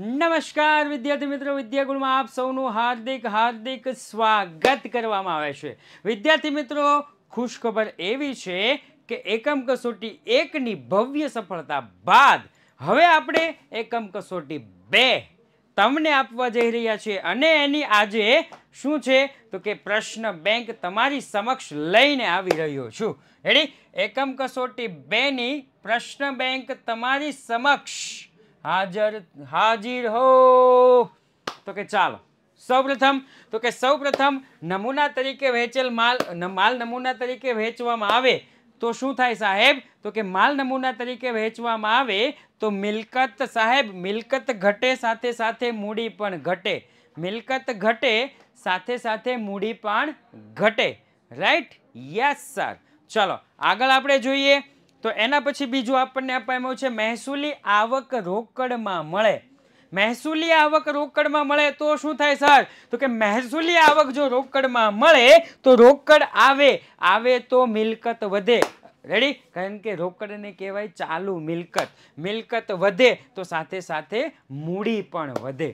નમસ્કાર વિદ્યાર્થી મિત્રો વિદ્યાગુણમાં આપ સૌનું હાર્દિક હાર્દિક સ્વાગત કરવામાં આવે છે વિદ્યાર્થી મિત્રો ખુશખબર એવી છે કે એકમ કસોટી એકની ભવ્ય સફળતા બાદ હવે આપણે એકમ કસોટી બે તમને આપવા જઈ રહ્યા છીએ અને એની આજે શું છે તો કે પ્રશ્ન બેંક તમારી સમક્ષ લઈને આવી રહ્યો છું એડી એકમ કસોટી બેની પ્રશ્ન બેંક તમારી સમક્ષ હાજર હાજીર હો તો કે ચાલો સૌપ્રથમ તો કે સૌપ્રથમ નમૂના તરીકે વહેંચેલ માલ માલ નમૂના તરીકે વહેંચવામાં આવે તો શું થાય સાહેબ તો કે માલ નમૂના તરીકે વહેંચવામાં આવે તો મિલકત સાહેબ મિલકત ઘટે સાથે સાથે મૂડી પણ ઘટે મિલકત ઘટે સાથે સાથે મૂડી પણ ઘટે રાઈટ યસ સર ચલો આગળ આપણે જોઈએ તો એના પછી બીજું આપણને આપવામાં આવ્યું છે મહેસૂલી આવક રોકડમાં મળે મહેસૂલી આવક રોકડમાં મળે તો શું થાય સર તો કે મહેસૂલી આવક જો રોકડમાં મળે તો રોકડ આવે આવે તો મિલકત વધે રેડી કારણ કે રોકડને કહેવાય ચાલુ મિલકત મિલકત વધે તો સાથે સાથે મૂડી પણ વધે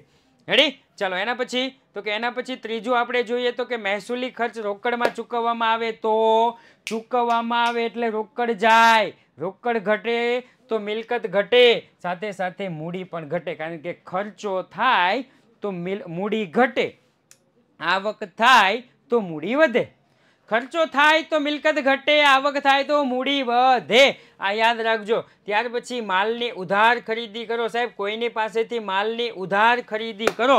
રેડી ચાલો એના પછી તો કે એના પછી ત્રીજું આપણે જોઈએ તો કે મહેસૂલી ખર્ચ રોકડમાં ચૂકવવામાં આવે તો ચૂકવવામાં આવે એટલે રોકડ જાય રોકડ ઘટે તો મિલકત ઘટે સાથે સાથે મૂડી પણ ઘટે કારણ કે ખર્ચો થાય તો મિલ મૂડી ઘટે આવક થાય તો મૂડી વધે ખર્ચો થાય તો મિલકત ઘટે આવક થાય તો મૂડી વધે આ યાદ રાખજો ત્યાર પછી માલની ઉધાર ખરીદી કરો સાહેબ કોઈની પાસેથી માલની ઉધાર ખરીદી કરો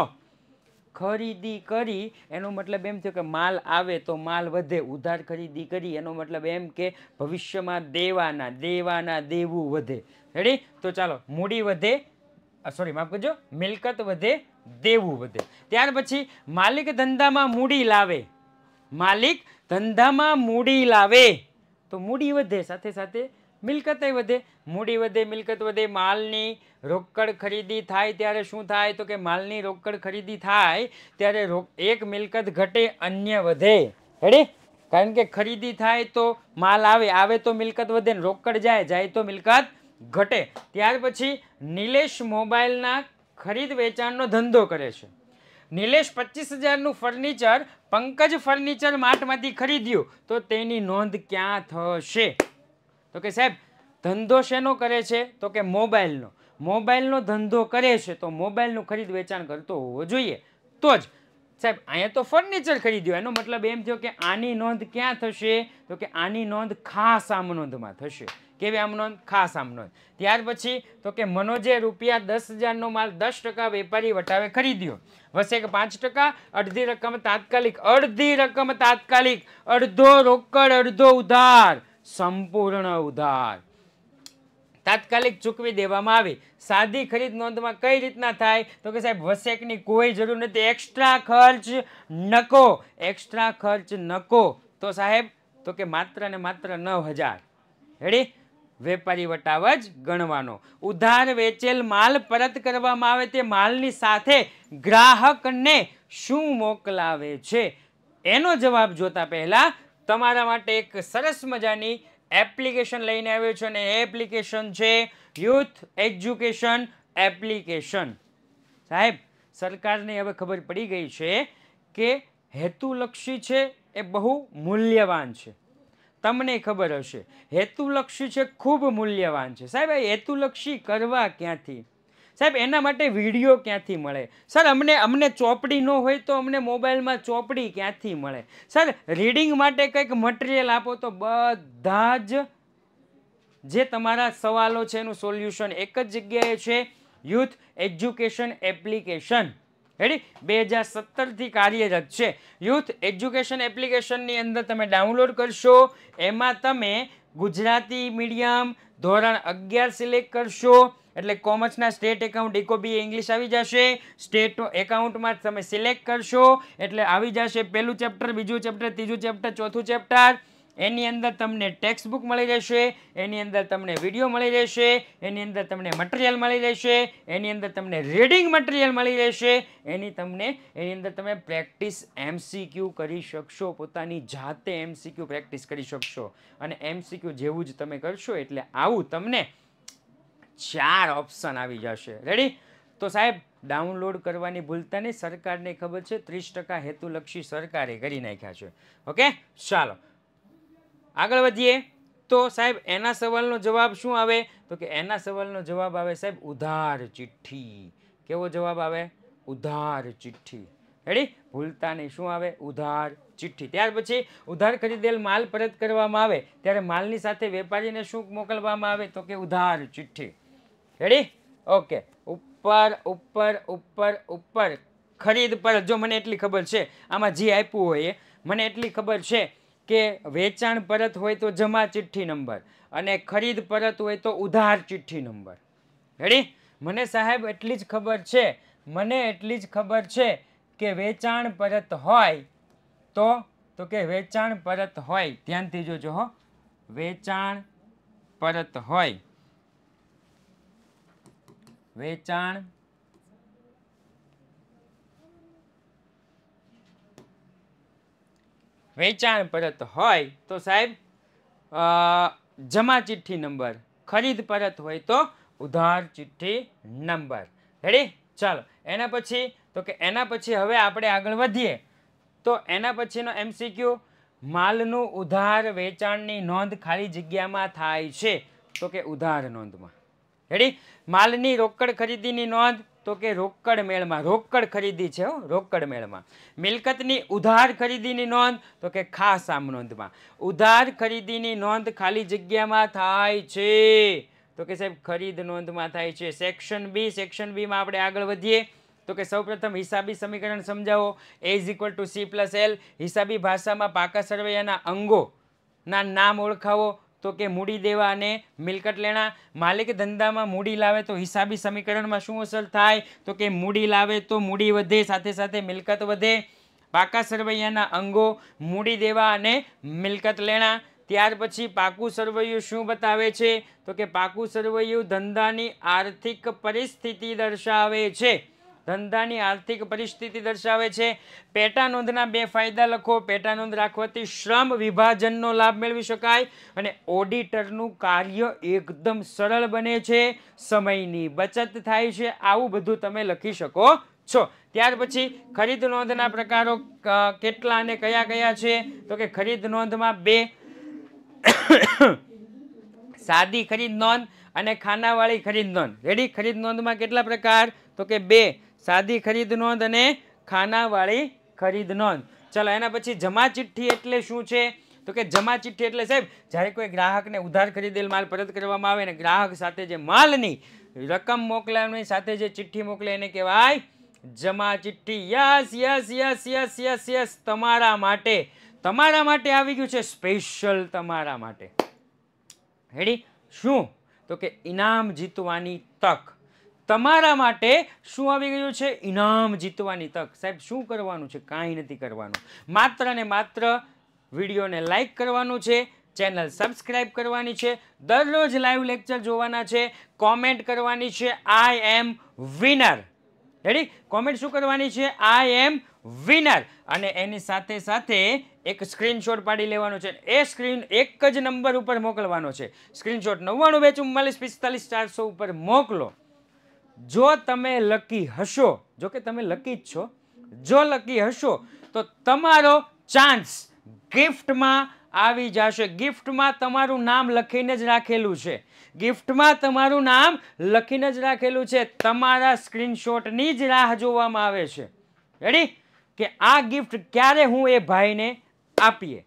ખરીદી કરી એનો મતલબ એમ થયો કે માલ આવે તો માલ વધે ઉધાર ખરીદી કરી એનો મતલબ એમ કે ભવિષ્યમાં દેવાના દેવાના દેવું વધે રેડી તો ચાલો મૂડી વધે સોરી માફ કરજો મિલકત વધે દેવું વધે ત્યાર પછી માલિક ધંધામાં મૂડી લાવે માલિક ધંધામાં મૂડી લાવે તો મૂડી વધે સાથે સાથે મિલકત વધે મૂડી વધે મિલકત વધે માલની રોકડ ખરીદી થાય ત્યારે શું થાય તો કે માલની રોકડ ખરીદી થાય ત્યારે એક મિલકત ઘટે અન્ય વધે હેડે કારણ કે ખરીદી થાય તો માલ આવે આવે તો મિલકત વધે ને રોકડ જાય જાય તો મિલકત ઘટે ત્યાર પછી નિલેશ મોબાઈલના ખરીદ વેચાણનો ધંધો કરે છે નિલેશ પચીસ હજારનું ફર્નિચર પંકજ ફર્નિચર માર્ટમાંથી ખરીદ્યું તો તેની નોંધ ક્યાં થશે તો કે સાહેબ ધંધો શેનો કરે છે તો કે મોબાઈલનો મોબાઈલનો ધંધો કરે છે તો મોબાઈલનું ખરીદ વેચાણ કરતો હોવો જોઈએ તો જ સાહેબ અહીંયા તો ફર્નિચર ખરીદ્યું એનો મતલબ એમ થયો કે આની નોંધ ક્યાં થશે તો કે આની નોંધ ખાસ આમ નોંધમાં થશે કેવી આમ નોંધ ખાસ આમ નોંધ ત્યાર પછી તો કે મનોજે રૂપિયા દસ હજારનો માલ દસ ટકા વેપારી વટાવે ખરીદ્યો વસેક પાંચ ટકા અડધી રકમ તાત્કાલિક અડધી રકમ તાત્કાલિક અડધો રોકડ અડધો ઉધાર સંપૂર્ણ ઉધાર તાત્કાલિક ચૂકવી દેવામાં આવે સાદી ખરીદ નોંધમાં કઈ રીતના થાય તો કે સાહેબ વસેકની કોઈ જરૂર નથી એક્સ્ટ્રા ખર્ચ નકો એક્સ્ટ્રા ખર્ચ નકો તો સાહેબ તો કે માત્ર ને માત્ર નવ હજાર રેડી વેપારી વટાવ જ ગણવાનો ઉધાર વેચેલ માલ પરત કરવામાં આવે તે માલની સાથે ગ્રાહકને શું મોકલાવે છે એનો જવાબ જોતા પહેલાં તમારા માટે એક સરસ મજાની એપ્લિકેશન લઈને આવ્યો છે અને એ એપ્લિકેશન છે યુથ એજ્યુકેશન એપ્લિકેશન સાહેબ સરકારને હવે ખબર પડી ગઈ છે કે હેતુલક્ષી છે એ બહુ મૂલ્યવાન છે તમને ખબર હશે હેતુલક્ષી છે ખૂબ મૂલ્યવાન છે સાહેબ હેતુલક્ષી કરવા ક્યાંથી સાહેબ એના માટે વિડીયો ક્યાંથી મળે સર અમને અમને ચોપડી ન હોય તો અમને મોબાઈલમાં ચોપડી ક્યાંથી મળે સર રીડિંગ માટે કંઈક મટીરિયલ આપો તો બધા જ જે તમારા સવાલો છે એનું સોલ્યુશન એક જ જગ્યાએ છે યુથ એજ્યુકેશન એપ્લિકેશન હેડી બે હજાર સત્તરથી કાર્યરત છે યુથ એજ્યુકેશન એપ્લિકેશનની અંદર તમે ડાઉનલોડ કરશો એમાં તમે ગુજરાતી મીડિયમ ધોરણ અગિયાર સિલેક્ટ કરશો એટલે કોમર્સના સ્ટેટ એકાઉન્ટ ઇકોબી ઇંગ્લિશ આવી જશે સ્ટેટ એકાઉન્ટમાં તમે સિલેક્ટ કરશો એટલે આવી જશે પહેલું ચેપ્ટર બીજું ચેપ્ટર ત્રીજું ચેપ્ટર ચોથું ચેપ્ટર એની અંદર તમને ટેક્સ્ટ બુક મળી રહેશે એની અંદર તમને વિડીયો મળી રહેશે એની અંદર તમને મટીરિયલ મળી રહેશે એની અંદર તમને રીડિંગ મટીરિયલ મળી રહેશે એની તમને એની અંદર તમે પ્રેક્ટિસ એમસીક્યુ કરી શકશો પોતાની જાતે એમસીક્યુ પ્રેક્ટિસ કરી શકશો અને એમસીક્યુ જેવું જ તમે કરશો એટલે આવું તમને ચાર ઓપ્શન આવી જશે રેડી તો સાહેબ ડાઉનલોડ કરવાની ભૂલતા નહીં સરકારને ખબર છે ત્રીસ ટકા હેતુલક્ષી સરકારે કરી નાખ્યા છે ઓકે ચાલો આગળ વધીએ તો સાહેબ એના સવાલનો જવાબ શું આવે તો કે એના સવાલનો જવાબ આવે સાહેબ ઉધાર ચિઠ્ઠી કેવો જવાબ આવે ઉધાર ચિઠ્ઠી હેડી ભૂલતા નહીં શું આવે ઉધાર ચિઠ્ઠી ત્યાર પછી ઉધાર ખરીદેલ માલ પરત કરવામાં આવે ત્યારે માલની સાથે વેપારીને શું મોકલવામાં આવે તો કે ઉધાર ચિઠ્ઠી હેડી ઓકે ઉપર ઉપર ઉપર ઉપર ખરીદ પર જો મને એટલી ખબર છે આમાં જી આપ્યું હોય એ મને એટલી ખબર છે કે વેચાણ પરત હોય તો જમા ચિઠ્ઠી નંબર અને ખરીદ પરત હોય તો ઉધાર ચિઠ્ઠી નંબર રેડી મને સાહેબ એટલી જ ખબર છે મને એટલી જ ખબર છે કે વેચાણ પરત હોય તો તો કે વેચાણ પરત હોય ધ્યાનથી જોજો હો વેચાણ પરત હોય વેચાણ વેચાણ પરત હોય તો સાહેબ જમા ચિઠ્ઠી નંબર ખરીદ પરત હોય તો ઉધાર ચિઠ્ઠી નંબર રેડી ચાલો એના પછી તો કે એના પછી હવે આપણે આગળ વધીએ તો એના પછીનો એમ એમસીક્યુ માલનું ઉધાર વેચાણની નોંધ ખાલી જગ્યામાં થાય છે તો કે ઉધાર નોંધમાં રેડી માલની રોકડ ખરીદીની નોંધ તો કે રોકડ મેળમાં રોકડ ખરીદી છે રોકડ મેળમાં મિલકતની ઉધાર ખરીદીની નોંધ તો કે ખાસ આમ નોંધમાં ઉધાર ખરીદીની નોંધ ખાલી જગ્યામાં થાય છે તો કે સાહેબ ખરીદ નોંધમાં થાય છે સેક્શન બી સેક્શન બીમાં આપણે આગળ વધીએ તો કે સૌપ્રથમ હિસાબી સમીકરણ સમજાવો A is equal to C plus L હિસાબી ભાષામાં પાકા સરવૈયાના અંગોના નામ ઓળખાવો તો કે મૂડી દેવા અને મિલકત લેણા માલિક ધંધામાં મૂડી લાવે તો હિસાબી સમીકરણમાં શું અસર થાય તો કે મૂડી લાવે તો મૂડી વધે સાથે સાથે મિલકત વધે પાકા સરવૈયાના અંગો મૂડી દેવા અને મિલકત લેણા ત્યાર પછી પાકું સરવૈયું શું બતાવે છે તો કે પાકું સરવૈયું ધંધાની આર્થિક પરિસ્થિતિ દર્શાવે છે ધંધાની આર્થિક પરિસ્થિતિ દર્શાવે છે પેટા નોંધના બે ફાયદા લખો પેટા નોંધ રાખવાથી શ્રમ વિભાજનનો લાભ મેળવી શકાય અને ઓડિટરનું કાર્ય એકદમ સરળ બને છે સમયની બચત થાય છે આવું બધું તમે લખી શકો છો ત્યાર પછી ખરીદ નોંધના પ્રકારો કેટલા અને કયા કયા છે તો કે ખરીદ નોંધમાં બે સાદી ખરીદ નોંધ અને ખાનાવાળી ખરીદ નોંધ રેડી ખરીદ નોંધમાં કેટલા પ્રકાર તો કે બે સાદી ખરીદ નોંધ અને ખાનાવાળી ખરીદ નોંધ ચલો એના પછી જમા ચિઠ્ઠી એટલે શું છે તો કે જમા ચિઠ્ઠી એટલે સાહેબ જ્યારે કોઈ ગ્રાહકને ઉધાર ખરીદેલ માલ પરત કરવામાં આવે ને ગ્રાહક સાથે જે માલની રકમ મોકલાવાની સાથે જે ચિઠ્ઠી મોકલે એને કહેવાય જમા ચિઠ્ઠી yes yes yes yes yes yes તમારા માટે તમારા માટે આવી ગયું છે સ્પેશિયલ તમારા માટે હેડી શું તો કે ઇનામ જીતવાની તક તમારા માટે શું આવી ગયું છે ઇનામ જીતવાની તક સાહેબ શું કરવાનું છે કાંઈ નથી કરવાનું માત્ર ને માત્ર વિડીયોને લાઈક કરવાનું છે ચેનલ સબસ્ક્રાઈબ કરવાની છે દરરોજ લાઈવ લેક્ચર જોવાના છે કોમેન્ટ કરવાની છે I am winner ready comment શું કરવાની છે આઈ એમ વિનર અને એની સાથે સાથે એક સ્ક્રીનશોટ પાડી લેવાનો છે એ સ્ક્રીન એક જ નંબર ઉપર મોકલવાનો છે સ્ક્રીનશોટ નવ્વાણું બે ચુમ્માલીસ પિસ્તાલીસ ચારસો ઉપર મોકલો જો તમે લકી હશો જો કે તમે લકી જ છો જો લકી હશો તો તમારો ચાન્સ ગિફ્ટમાં આવી જશે ગિફ્ટમાં તમારું નામ લખીને જ રાખેલું છે ગિફ્ટમાં તમારું નામ લખીને જ રાખેલું છે તમારા સ્ક્રીનશોટની જ રાહ જોવામાં આવે છે રેડી કે આ ગિફ્ટ ક્યારે હું એ ભાઈને આપીએ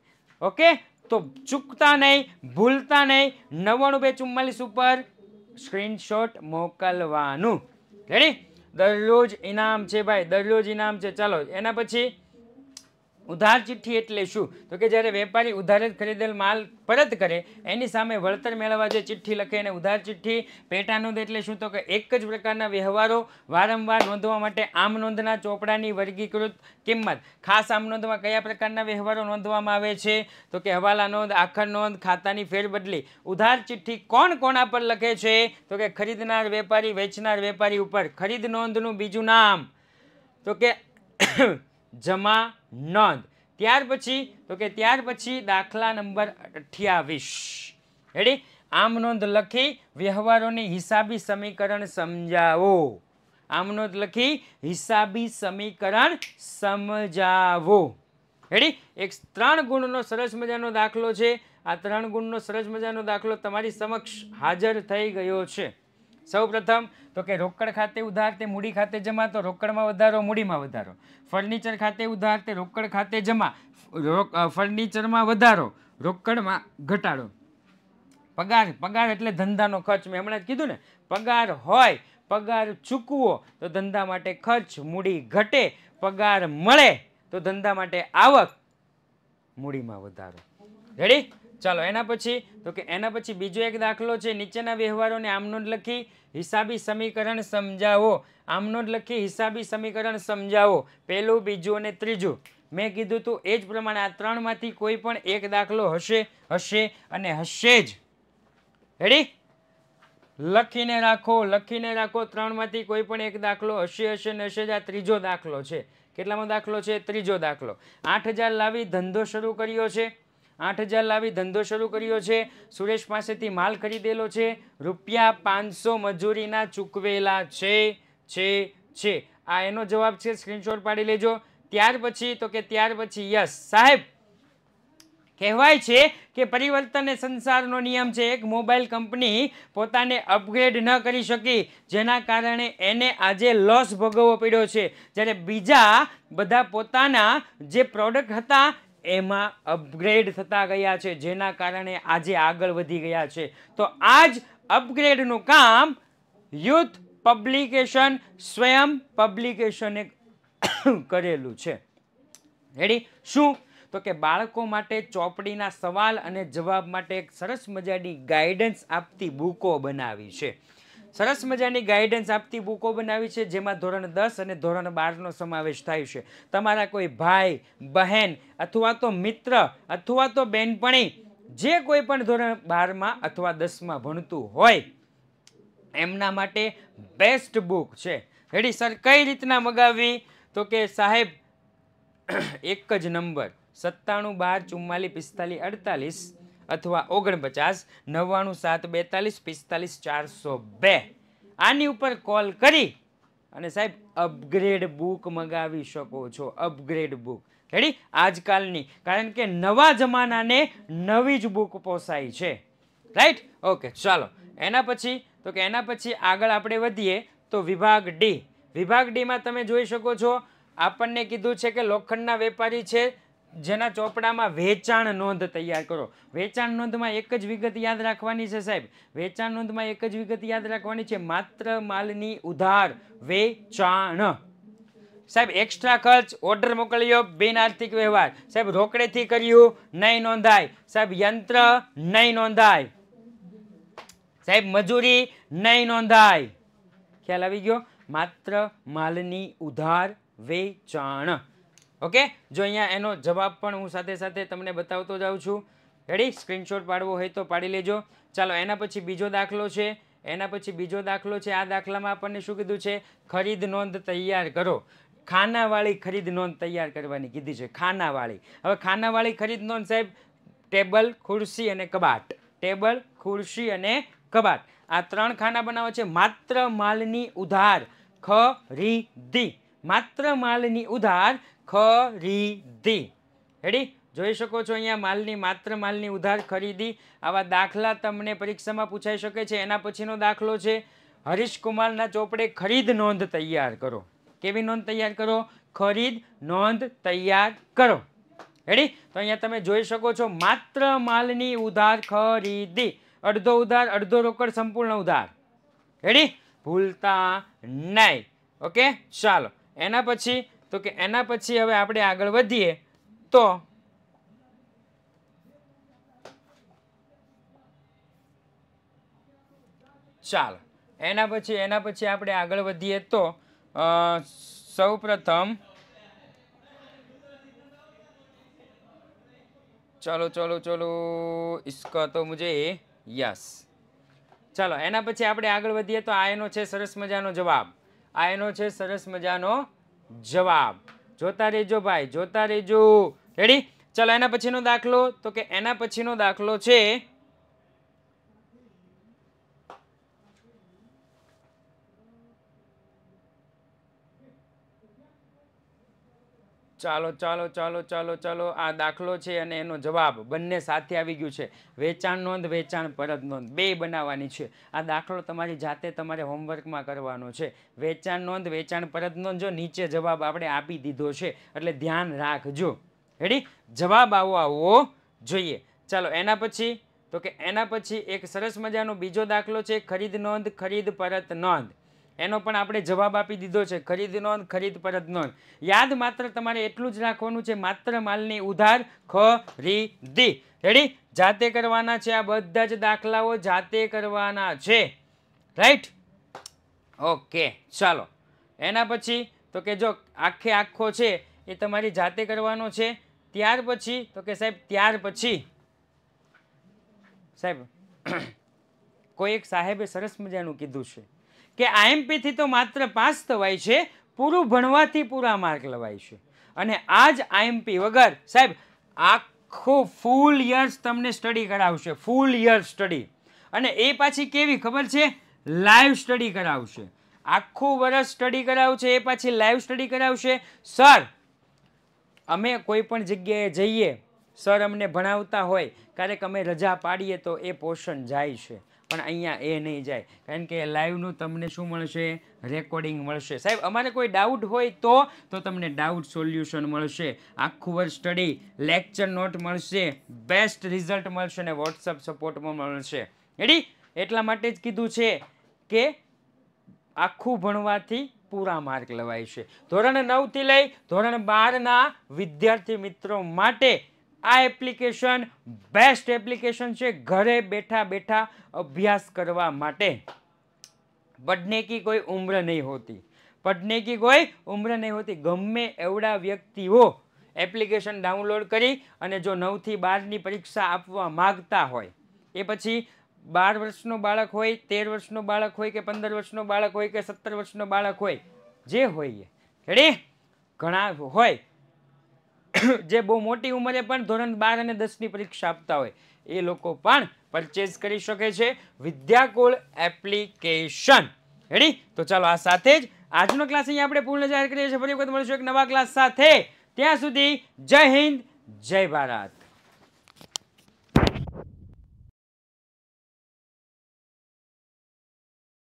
ઓકે તો ચૂકતા નહીં ભૂલતા નહીં નવ્વાણું બે ચુમ્માલીસ ઉપર સ્ક્રીનશોટ મોકલવાનું રેડી દરરોજ ઇનામ છે ભાઈ દરરોજ ઇનામ છે ચાલો એના પછી ઉધાર ચિઠ્ઠી એટલે શું તો કે જ્યારે વેપારી ઉધારે ખરીદેલ માલ પરત કરે એની સામે વળતર મેળવવા જે ચિઠ્ઠી લખે એને ઉધાર ચિઠ્ઠી પેટા નોંધ એટલે શું તો કે એક જ પ્રકારના વ્યવહારો વારંવાર નોંધવા માટે આમ નોંધના ચોપડાની વર્ગીકૃત કિંમત ખાસ આમ નોંધમાં કયા પ્રકારના વ્યવહારો નોંધવામાં આવે છે તો કે હવાલા નોંધ આખર નોંધ ખાતાની ફેરબદલી ઉધાર ચિઠ્ઠી કોણ કોણા પર લખે છે તો કે ખરીદનાર વેપારી વેચનાર વેપારી ઉપર ખરીદ નોંધનું બીજું નામ તો કે જમા નોંધ ત્યાર પછી તો કે ત્યાર પછી દાખલા નંબર અઠ્યાવીસ રેડી આમ નોંધ લખી વ્યવહારોની હિસાબી સમીકરણ સમજાવો આમ નોંધ લખી હિસાબી સમીકરણ સમજાવો હેડી એક ત્રણ ગુણનો સરસ મજાનો દાખલો છે આ ત્રણ ગુણનો સરસ મજાનો દાખલો તમારી સમક્ષ હાજર થઈ ગયો છે સૌપ્રથમ તો કે રોકડ ખાતે ઉધાર તે મૂડી ખાતે જમા તો રોકડમાં વધારો મૂડીમાં વધારો ફર્નિચર ખાતે ઉધાર તે રોકડ ખાતે જમા ફર્નિચરમાં વધારો રોકડમાં ઘટાડો પગાર પગાર એટલે ધંધાનો ખર્ચ મેં હમણાં જ કીધું ને પગાર હોય પગાર ચૂકવો તો ધંધા માટે ખર્ચ મૂડી ઘટે પગાર મળે તો ધંધા માટે આવક મૂડીમાં વધારો રેડી ચાલો એના પછી તો કે એના પછી બીજો એક દાખલો છે નીચેના વ્યવહારોને આમનોંધ લખી હિસાબી સમીકરણ સમજાવો આમનોંધ લખી હિસાબી સમીકરણ સમજાવો પહેલું બીજું અને ત્રીજું મેં કીધું હતું એ જ પ્રમાણે આ ત્રણમાંથી કોઈ પણ એક દાખલો હશે હશે અને હશે જ હેડી લખીને રાખો લખીને રાખો ત્રણમાંથી કોઈ પણ એક દાખલો હશે હશે ને હશે જ આ ત્રીજો દાખલો છે કેટલામો દાખલો છે ત્રીજો દાખલો આઠ લાવી ધંધો શરૂ કર્યો છે આઠ હજાર લાવી ધંધો શરૂ કર્યો છે સુરેશ પાસેથી માલ ખરીદેલો છે રૂપિયા પાંચસો મજૂરીના ચૂકવેલા છે છે છે આ એનો જવાબ છે સ્ક્રીનશોટ પાડી લેજો ત્યાર પછી તો કે ત્યાર પછી યસ સાહેબ કહેવાય છે કે પરિવર્તન એ સંસારનો નિયમ છે એક મોબાઈલ કંપની પોતાને અપગ્રેડ ન કરી શકી જેના કારણે એને આજે લોસ ભોગવવો પડ્યો છે જ્યારે બીજા બધા પોતાના જે પ્રોડક્ટ હતા એમાં અપગ્રેડ થતા ગયા છે જેના કારણે આજે આગળ વધી ગયા છે તો આજ અપગ્રેડનું કામ યુથ પબ્લિકેશન સ્વયં પબ્લિકેશને કરેલું છે રેડી શું તો કે બાળકો માટે ચોપડીના સવાલ અને જવાબ માટે એક સરસ મજાની ગાઈડન્સ આપતી બુકો બનાવી છે સરસ મજાની ગાઈડન્સ આપતી બુકો બનાવી છે જેમાં ધોરણ દસ અને ધોરણ બારનો સમાવેશ થાય છે તમારા કોઈ ભાઈ બહેન અથવા તો મિત્ર અથવા તો બહેનપણી જે કોઈ પણ ધોરણ બારમાં અથવા દસમાં ભણતું હોય એમના માટે બેસ્ટ બુક છે રેડી સર કઈ રીતના મગાવી તો કે સાહેબ એક જ નંબર સત્તાણું બાર ચુમ્માલી પિસ્તાલીસ અડતાલીસ અથવા ઓગણપચાસ નવ્વાણું સાત બેતાલીસ પિસ્તાલીસ ચારસો બે આની ઉપર કોલ કરી અને સાહેબ અપગ્રેડ બુક મગાવી શકો છો અપગ્રેડ બુક રેડી આજકાલની કારણ કે નવા જમાનાને નવી જ બુક પોસાય છે રાઈટ ઓકે ચાલો એના પછી તો કે એના પછી આગળ આપણે વધીએ તો વિભાગ ડી વિભાગ ડીમાં તમે જોઈ શકો છો આપણને કીધું છે કે લોખંડના વેપારી છે જેના ચોપડામાં વેચાણ નોંધ તૈયાર કરો વેચાણ નોંધમાં એક જ વિગત યાદ રાખવાની છે સાહેબ વેચાણ નોંધમાં એક જ વિગત યાદ રાખવાની છે માત્ર માલની ઉધાર વેચાણ સાહેબ એક્સ્ટ્રા ખર્ચ ઓર્ડર મોકલ્યો બિન આર્થિક વ્યવહાર સાહેબ રોકડેથી કર્યું નહીં નોંધાય સાહેબ યંત્ર નહીં નોંધાય સાહેબ મજૂરી નહીં નોંધાય ખ્યાલ આવી ગયો માત્ર માલની ઉધાર વેચાણ ઓકે જો અહીંયા એનો જવાબ પણ હું સાથે સાથે તમને બતાવતો જાઉં છું રેડી સ્ક્રીનશોટ પાડવો હોય તો પાડી લેજો ચાલો એના પછી બીજો દાખલો છે એના પછી બીજો દાખલો છે આ દાખલામાં આપણને શું કીધું છે ખરીદ નોંધ તૈયાર કરો ખાનાવાળી ખરીદ નોંધ તૈયાર કરવાની કીધી છે ખાનાવાળી હવે ખાનાવાળી ખરીદ નોંધ સાહેબ ટેબલ ખુરશી અને કબાટ ટેબલ ખુરશી અને કબાટ આ ત્રણ ખાના બનાવે છે માત્ર માલની ઉધાર ખરીદી માત્ર માલની ઉધાર ખરીદી હેડી જોઈ શકો છો અહીંયા માલની માત્ર માલની ઉધાર ખરીદી આવા દાખલા તમને પરીક્ષામાં પૂછાઈ શકે છે એના પછીનો દાખલો છે હરીશકુમારના ચોપડે ખરીદ નોંધ તૈયાર કરો કેવી નોંધ તૈયાર કરો ખરીદ નોંધ તૈયાર કરો હેડી તો અહીંયા તમે જોઈ શકો છો માત્ર માલની ઉધાર ખરીદી અડધો ઉધાર અડધો રોકડ સંપૂર્ણ ઉધાર હેડી ભૂલતા નહીં ઓકે ચાલો એના પછી તો કે એના પછી હવે આપણે આગળ વધીએ તો ચાલ એના પછી એના પછી આપણે આગળ વધીએ તો સૌ પ્રથમ ચલો ચલો ચલો ઇસકા તો મુજે યસ ચાલો એના પછી આપણે આગળ વધીએ તો આ એનો છે સરસ મજાનો જવાબ આ એનો છે સરસ મજાનો જવાબ જોતા રહેજો ભાઈ જોતા રહેજો રેડી ચલો એના પછીનો દાખલો તો કે એના પછીનો દાખલો છે ચાલો ચાલો ચાલો ચાલો ચાલો આ દાખલો છે અને એનો જવાબ બંને સાથે આવી ગયું છે વેચાણ નોંધ વેચાણ પરત નોંધ બે બનાવવાની છે આ દાખલો તમારી જાતે તમારે હોમવર્કમાં કરવાનો છે વેચાણ નોંધ વેચાણ પરત નોંધ જો નીચે જવાબ આપણે આપી દીધો છે એટલે ધ્યાન રાખજો હેડી જવાબ આવો આવવો જોઈએ ચાલો એના પછી તો કે એના પછી એક સરસ મજાનો બીજો દાખલો છે ખરીદ નોંધ ખરીદ પરત નોંધ એનો પણ આપણે જવાબ આપી દીધો છે ખરીદ નોંધ ખરીદ પરત નોંધ યાદ માત્ર તમારે એટલું જ રાખવાનું છે માત્ર માલની ઉધાર ખરીદી રેડી જાતે કરવાના છે આ બધા જ દાખલાઓ જાતે કરવાના છે રાઈટ ઓકે ચાલો એના પછી તો કે જો આખે આખો છે એ તમારી જાતે કરવાનો છે ત્યાર પછી તો કે સાહેબ ત્યાર પછી સાહેબ કોઈ એક સાહેબે સરસ મજાનું કીધું છે કે આઈએમપીથી તો માત્ર પાસ થવાય છે પૂરું ભણવાથી પૂરા માર્ક લવાય છે અને આ જ આઈએમપી વગર સાહેબ આખું ફૂલ યર્સ તમને સ્ટડી કરાવશે ફૂલ યર સ્ટડી અને એ પાછી કેવી ખબર છે લાઈવ સ્ટડી કરાવશે આખું વર્ષ સ્ટડી કરાવશે એ પાછી લાઈવ સ્ટડી કરાવશે સર અમે કોઈ પણ જગ્યાએ જઈએ સર અમને ભણાવતા હોય ક્યારેક અમે રજા પાડીએ તો એ પોર્શન જાય છે પણ અહીંયા એ નહીં જાય કારણ કે લાઈવનું તમને શું મળશે રેકોર્ડિંગ મળશે સાહેબ અમારે કોઈ ડાઉટ હોય તો તો તમને ડાઉટ સોલ્યુશન મળશે આખું વર્ષ સ્ટડી લેક્ચર નોટ મળશે બેસ્ટ રિઝલ્ટ મળશે અને વોટ્સઅપ સપોર્ટમાં મળશે રેડી એટલા માટે જ કીધું છે કે આખું ભણવાથી પૂરા માર્ક લવાય છે ધોરણ નવથી લઈ ધોરણ બારના વિદ્યાર્થી મિત્રો માટે આ એપ્લિકેશન બેસ્ટ એપ્લિકેશન છે ઘરે બેઠા બેઠા અભ્યાસ કરવા માટે પઢને કી કોઈ ઉમ્ર નહીં હોતી પઢને કી કોઈ ઉમ્ર નહીં હોતી ગમે એવડા વ્યક્તિઓ એપ્લિકેશન ડાઉનલોડ કરી અને જો નવથી બારની પરીક્ષા આપવા માગતા હોય એ પછી બાર વર્ષનો બાળક હોય તેર વર્ષનો બાળક હોય કે પંદર વર્ષનો બાળક હોય કે સત્તર વર્ષનો બાળક હોય જે હોય રેડી ઘણા હોય જે બહુ મોટી ઉંમરે પણ ધોરણ બાર અને દસની પરીક્ષા આપતા હોય એ લોકો પણ પરચેઝ કરી શકે છે વિદ્યાકુળ એપ્લિકેશન રેડી તો ચાલો આ સાથે જ આજનો ક્લાસ અહીંયા આપણે પૂર્ણ જાહેર કરીએ છીએ ફરી વખત મળીશું એક નવા ક્લાસ સાથે ત્યાં સુધી જય હિન્દ જય ભારત